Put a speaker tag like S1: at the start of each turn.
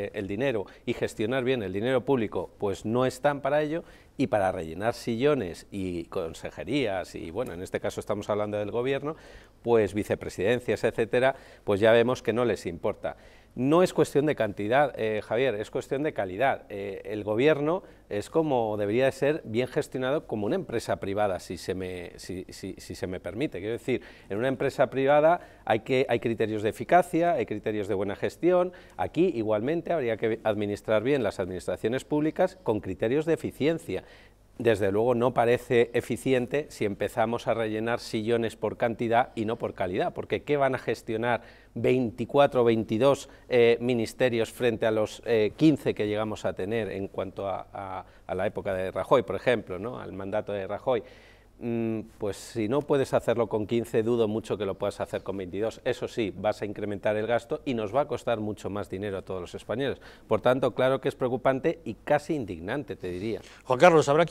S1: Eh, el dinero y gestionar bien el dinero público, pues no están para ello y para rellenar sillones y consejerías y bueno, en este caso estamos hablando del gobierno, pues vicepresidencias, etcétera, pues ya vemos que no les importa no es cuestión de cantidad, eh, Javier, es cuestión de calidad. Eh, el gobierno es como debería de ser bien gestionado como una empresa privada, si se me, se me permite. Quiero decir, en una empresa privada hay, que, hay criterios de eficacia, hay criterios de buena gestión. Aquí igualmente habría que administrar bien las administraciones públicas con criterios de eficiencia desde luego no parece eficiente si empezamos a rellenar sillones por cantidad y no por calidad, porque ¿qué van a gestionar 24 o 22 ministerios frente a los 15 eh, que llegamos a tener en cuanto a, la época de Rajoy, por ejemplo, ¿no? al mandato de Rajoy? Mm, pues si no puedes hacerlo con 15, dudo mucho que lo puedas hacer con 22. Eso sí, vas a incrementar el gasto y nos va a costar mucho más dinero a todos los españoles. Por tanto, claro que es preocupante y casi indignante, te diría. Juan Carlos, ¿habrá